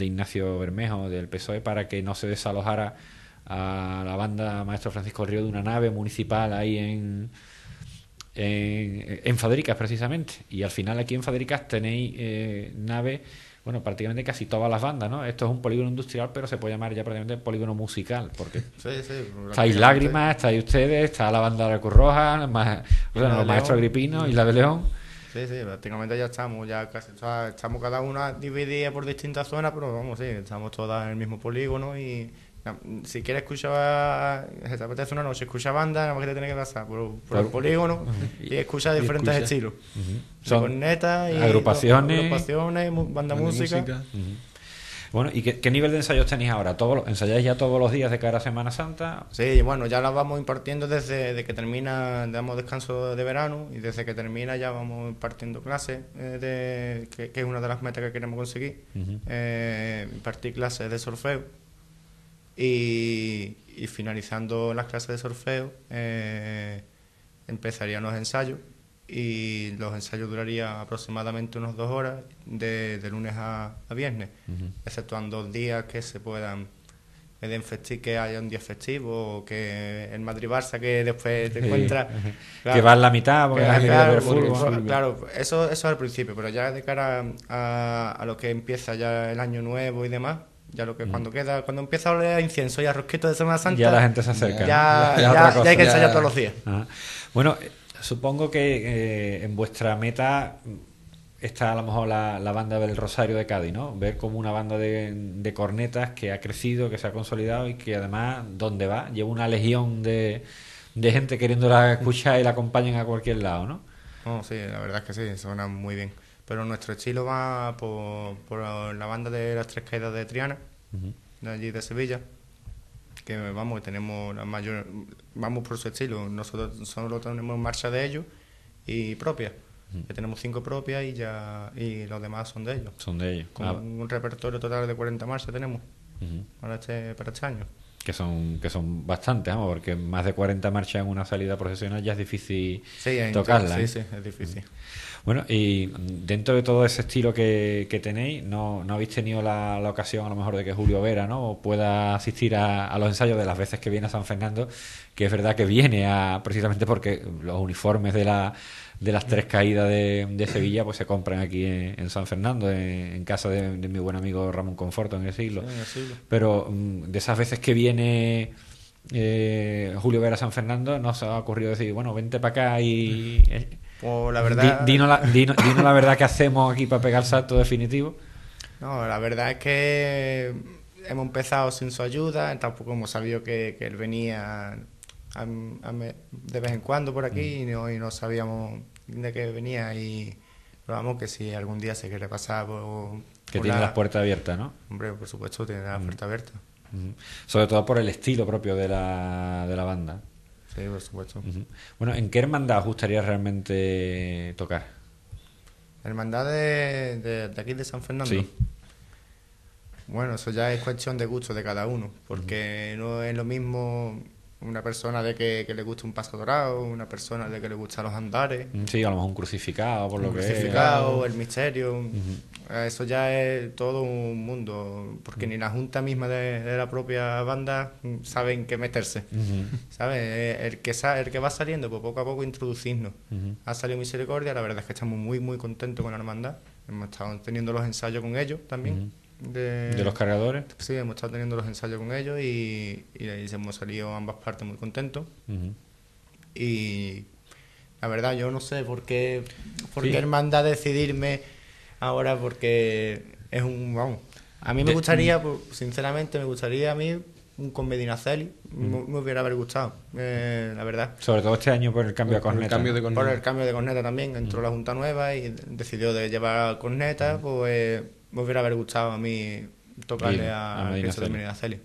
Ignacio Bermejo del PSOE para que no se desalojara a la banda Maestro Francisco Río de una nave municipal ahí en, en, en precisamente. Y al final aquí en Fadricas tenéis eh, nave bueno, prácticamente casi todas las bandas, ¿no? Esto es un polígono industrial, pero se puede llamar ya prácticamente polígono musical, porque [LAUGHS] estáis Lágrimas, estáis ustedes, está la banda de la Cruz Roja, más, los maestros Agripino y la de León. Sí, sí, prácticamente ya estamos, ya casi, o estamos cada una dividida por distintas zonas, pero vamos, sí, estamos todas en el mismo polígono y Mm, si quieres escuchar, si te apetece una noche, escucha banda, nada más que te que pasar por, el polígono y, escucha diferentes estilos. Son cornetas y agrupaciones, banda, música. Bueno, ¿y qué, nivel de ensayos tenéis ahora? ¿Todos ¿Ensayáis ya todos los días de cada Semana Santa? Sí, bueno, ya las vamos impartiendo desde, que termina, damos descanso de verano y desde que termina ya vamos impartiendo clases, eh, de, que, es una de las metas que queremos conseguir, eh, impartir clases de solfeo y, finalizando las clases de sorfeo eh, empezarían los ensayos y los ensayos durarían aproximadamente unas dos horas de, lunes a, viernes, exceptuando dos días que se puedan que haya un día festivo o que el Madrid Barça que después te encuentras que va en la mitad claro, claro, eso es al principio pero ya de cara a, a lo que empieza ya el año nuevo y demás ya lo que mm. cuando queda, cuando empieza a oler a incienso y a de Semana Santa. Ya la gente se acerca. Ya, hay que ensayar todos los días. Ah. Bueno, eh, supongo que eh, en vuestra meta mm, está a lo mejor la, banda del Rosario de Cádiz, ¿no? Ver como una banda de, cornetas que ha crecido, que se ha consolidado y que además, ¿dónde va? Lleva una legión de, de gente queriéndola escuchar y la acompañen a cualquier lado, ¿no? Oh, sí, la verdad es que sí, suena muy bien pero nuestro estilo va por, la banda de las tres caídas de Triana, de allí de Sevilla, que vamos, tenemos la mayor, vamos por su estilo, nosotros solo tenemos marcha de ellos y propia. tenemos cinco propias y ya y los demás son de ellos. Son de ellos. Ah. un repertorio total de 40 marchas tenemos para, este, para este año que son que son bastantes, porque más de 40 marchas en una salida profesional ya es difícil tocarla. Sí, ¿eh? sí, es difícil. Bueno, y dentro de todo ese estilo que, tenéis, ¿no, habéis tenido la, ocasión a lo mejor de que Julio Vera no pueda asistir a, a, los ensayos de las veces que viene a San Fernando? Que es verdad que viene a, precisamente porque los uniformes de la de las tres caídas de, Sevilla, pues se compran aquí en, San Fernando, en, casa de, mi buen amigo Ramón Conforto en el siglo. Pero mm, de esas veces que viene eh, Julio Vera San Fernando, no se ha ocurrido decir, bueno, vente para acá y... Eh, pues, la verdad... dino, la, verdad que hacemos aquí para pegar salto definitivo. No, la verdad es que hemos empezado sin su ayuda, tampoco hemos sabido que, que él venía a, de vez en cuando por aquí mm. y, no, no, sabíamos de qué venía y probamos que si algún día se quiere pasar por... Que tiene las puertas abiertas, ¿no? Hombre, por supuesto, tiene las mm. puertas abiertas. Mm. Sobre todo por el estilo propio de la, de la banda. Sí, por supuesto. Bueno, ¿en qué hermandad gustaría realmente tocar? Hermandad de, de aquí de San Fernando. Sí. Bueno, eso ya es cuestión de gusto de cada uno, porque no es lo mismo una persona de que, le gusta un paso dorado, una persona de que le gustan los andares. Sí, a lo mejor un crucificado, por lo que. crucificado, el misterio. Eso ya es todo un mundo, porque ni la junta misma de, la propia banda sabe en qué meterse. ¿Sabes? Eh, el que, sa el que va saliendo, pues poco a poco introducirnos. Ha salido Misericordia, la verdad es que estamos muy, muy contentos con la hermandad. Hemos estado teniendo los ensayos con ellos también de, los cargadores. Sí, hemos estado teniendo los ensayos con ellos y, y hemos salido ambas partes muy contentos. Y la verdad, yo no sé por qué, por qué manda decidirme ahora, porque es un. Vamos. A mí me gustaría, pues, sinceramente, me gustaría a mí un con me, hubiera haber gustado, eh, la verdad. Sobre todo este año por el cambio, de corneta. Por el cambio de corneta también. Entró la Junta Nueva y decidió de llevar corneta, pues me hubiera haber gustado a mí tocarle a, Medina Celi.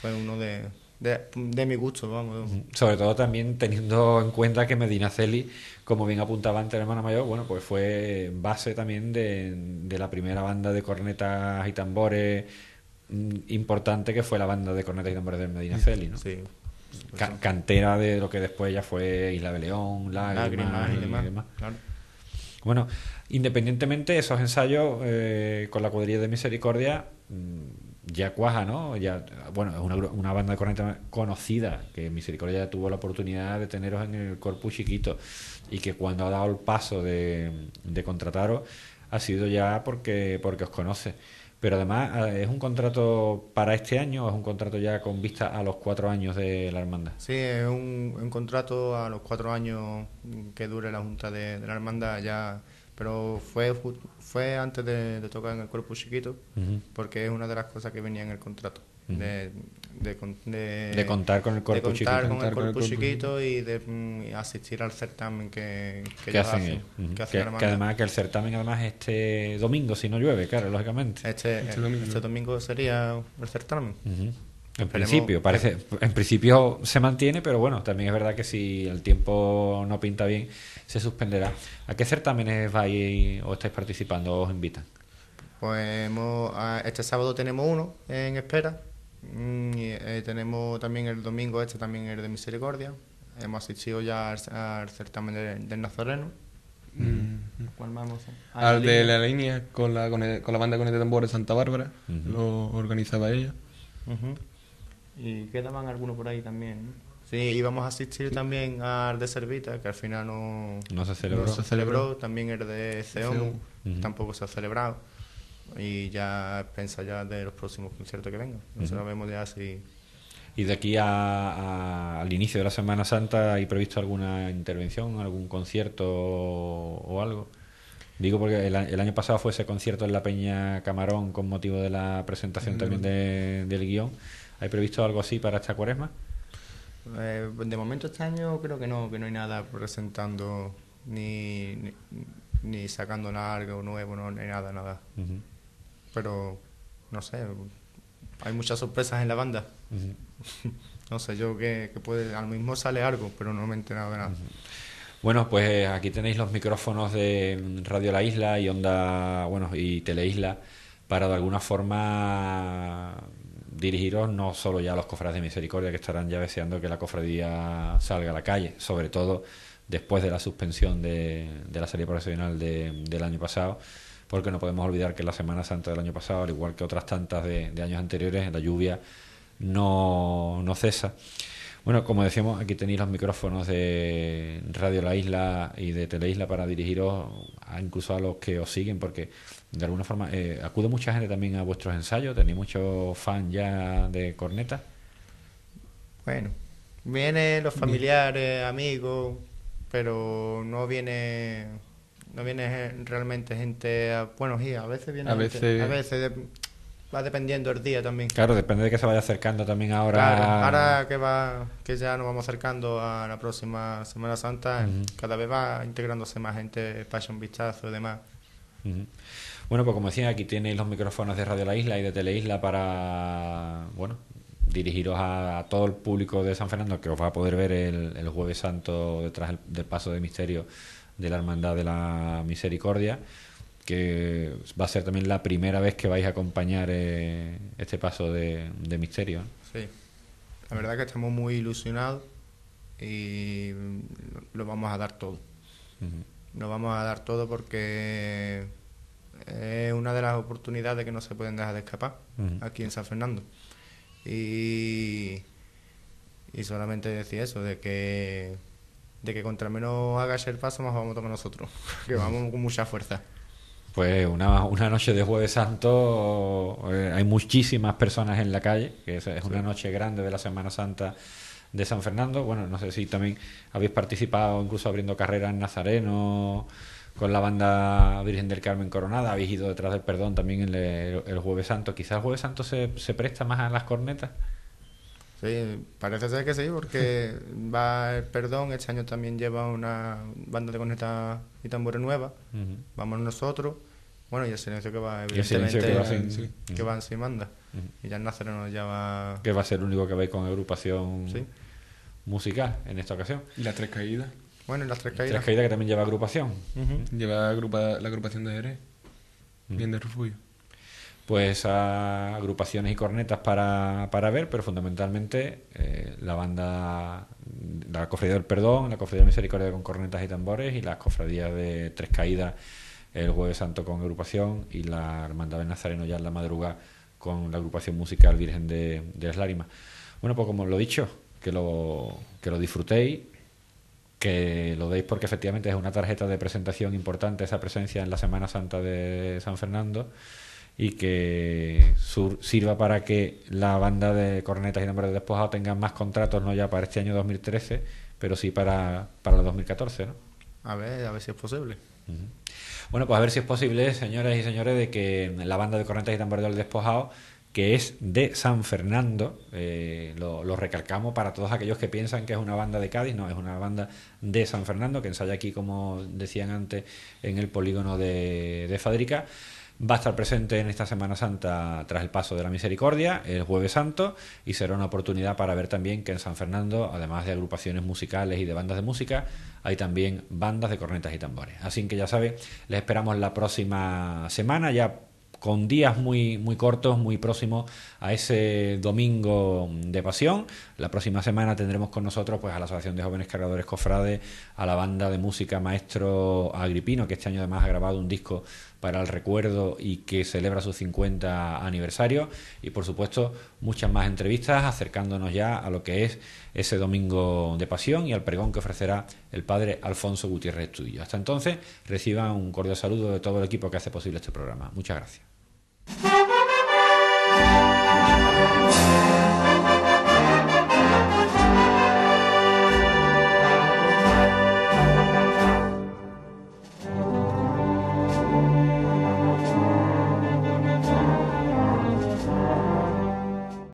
Fue uno de, de, mi gusto, vamos. Sobre todo también teniendo en cuenta que Medina Celi, como bien apuntaba antes la hermana mayor, bueno, pues fue base también de, la primera banda de cornetas y tambores mm, importante que fue la banda de cornetas y tambores de Medina Celi, ¿no? cantera de lo que después ya fue Isla de León, Lágrimas, y, demás. Bueno, Independientemente, esos ensayos eh, con la cuadrilla de Misericordia mm, ya cuaja, ¿no? Ya, bueno, es una, banda de conocida, que Misericordia ya tuvo la oportunidad de teneros en el corpus chiquito y que cuando ha dado el paso de, contrataros ha sido ya porque, porque os conoce. Pero además es un contrato para este año, es un contrato ya con vista a los cuatro años de la hermandad. Sí, es un, contrato a los cuatro años que dure la Junta de, de la hermandad ya pero fue, fue antes de, tocar en el cuerpo chiquito, porque es una de las cosas que venía en el contrato. de, contar con el cuerpo contar chiquito. Con el cuerpo, chiquito, y de mm, asistir al certamen que, que, que hacen, que, además que el certamen además este domingo si no llueve, claro, lógicamente. Este, este domingo. Este sería el certamen. En principio, parece, en principio se mantiene, pero bueno, también es verdad que si el tiempo no pinta bien, se suspenderá. ¿A qué certámenes vais o estáis participando o os invitan? Pues ah, este sábado tenemos uno en espera. Mm, y, eh, tenemos también el domingo, este también el de Misericordia. Hemos asistido ya al, certamen del, Nazareno. Mm. Mm. ¿Cuál vamos Al de la línea con la, con, la banda con el tambor de Santa Bárbara. Lo organizaba ella. Ajá y quedaban algunos por ahí también. Sí, íbamos a asistir también al de Servita, que al final no, no se celebró. se celebró. También el de CEOM, tampoco se ha celebrado. Y ya pensa ya de los próximos conciertos que vengan. No vemos sabemos ya si... ¿Y de aquí al inicio de la Semana Santa hay previsto alguna intervención, algún concierto o, algo? Digo porque el, año pasado fue ese concierto en la Peña Camarón con motivo de la presentación mm. también de, del guión ¿Hay previsto algo así para esta cuaresma? Eh, de momento este año creo que no, que no hay nada presentando ni, sacando nada algo nuevo, no hay nada, nada. Pero no sé, hay muchas sorpresas en la banda. [LAUGHS] no sé, yo que, puede, al mismo sale algo, pero no me he enterado de nada. Bueno, pues eh, aquí tenéis los micrófonos de Radio La Isla y Onda, bueno, y Teleisla para de alguna forma dirigiros no solo ya a los cofrades de misericordia que estarán ya deseando que la cofradía salga a la calle, sobre todo después de la suspensión de, la salida profesional del año pasado, porque no podemos olvidar que la Semana Santa del año pasado, al igual que otras tantas de, de años anteriores, la lluvia no, no cesa. Bueno, como decíamos, aquí tenéis los micrófonos de Radio La Isla y de Teleisla para dirigiros a, incluso a los que os siguen, porque de alguna forma eh, acude mucha gente también a vuestros ensayos, tenéis muchos fans ya de corneta. Bueno, vienen los familiares, amigos, pero no viene no viene realmente gente a, bueno sí a veces viene a a veces va dependiendo el día también. Claro, depende de que se vaya acercando también ahora. ahora que va, que ya nos vamos acercando a la próxima Semana Santa, cada vez va integrándose más gente, pasa un vistazo y demás. Bueno, pues como decía, aquí tenéis los micrófonos de Radio La Isla y de Teleisla para, bueno, dirigiros a, todo el público de San Fernando que os va a poder ver el, jueves santo detrás del paso de misterio de la Hermandad de la Misericordia que va a ser también la primera vez que vais a acompañar eh, este paso de, Misterio. Sí, la verdad que estamos muy ilusionados y lo vamos a dar todo. Lo vamos a dar todo porque es una de las oportunidades que no se pueden dejar de escapar aquí en San Fernando. Y, solamente decir eso, de que, de que contra menos hagas el paso, más vamos a tomar nosotros, [LAUGHS] que vamos con mucha fuerza. Pues una, una noche de Jueves Santo eh, hay muchísimas personas en la calle, que es, una noche grande de la Semana Santa de San Fernando. Bueno, no sé si también habéis participado incluso abriendo carreras en Nazareno con la banda Virgen del Carmen Coronada, habéis ido detrás del perdón también el, el Jueves Santo. Quizás Jueves Santo se, se presta más a las cornetas. Sí, parece ser que sí, porque [LAUGHS] va el perdón, este año también lleva una banda de coneta y tambores nueva, vamos nosotros, bueno, y el silencio que va, evidentemente, que va, sin, manda, y ya el nos lleva... Que va a ser el único que veis con agrupación musical en esta ocasión. Y las tres caídas. Bueno, y las tres caídas. Las tres caídas que también lleva agrupación. Lleva la agrupación de Eres, bien de refugio pues a agrupaciones y cornetas para, para ver, pero fundamentalmente eh, la banda, la Cofradía del Perdón, la Cofradía de Misericordia con cornetas y tambores y las cofradías de Tres Caídas el Jueves Santo con agrupación y la Hermandad de Nazareno ya en la madrugada con la agrupación musical Virgen de, de las Bueno, pues como os lo he dicho, que lo, que lo disfrutéis, que lo deis porque efectivamente es una tarjeta de presentación importante esa presencia en la Semana Santa de San Fernando y que sirva para que la banda de cornetas y tambores de despojado Tenga más contratos, no ya para este año 2013, pero sí para, para el 2014, ¿no? A ver, a ver si es posible. Bueno, pues a ver si es posible, señoras y señores, de que la banda de cornetas y tambores del despojado, que es de San Fernando, eh, lo, lo, recalcamos para todos aquellos que piensan que es una banda de Cádiz, no, es una banda de San Fernando, que ensaya aquí, como decían antes, en el polígono de, de Fadrica va a estar presente en esta Semana Santa tras el paso de la Misericordia, el jueves santo, y será una oportunidad para ver también que en San Fernando, además de agrupaciones musicales y de bandas de música, hay también bandas de cornetas y tambores. Así que ya saben, les esperamos la próxima semana, ya con días muy, muy cortos, muy próximos a ese domingo de pasión. La próxima semana tendremos con nosotros pues, a la Asociación de Jóvenes Cargadores Cofrades, a la banda de música Maestro Agripino, que este año además ha grabado un disco para el recuerdo y que celebra su 50 aniversario. Y por supuesto, muchas más entrevistas acercándonos ya a lo que es ese domingo de pasión y al pregón que ofrecerá el padre Alfonso Gutiérrez Tuyo. Hasta entonces, reciba un cordial saludo de todo el equipo que hace posible este programa. Muchas gracias.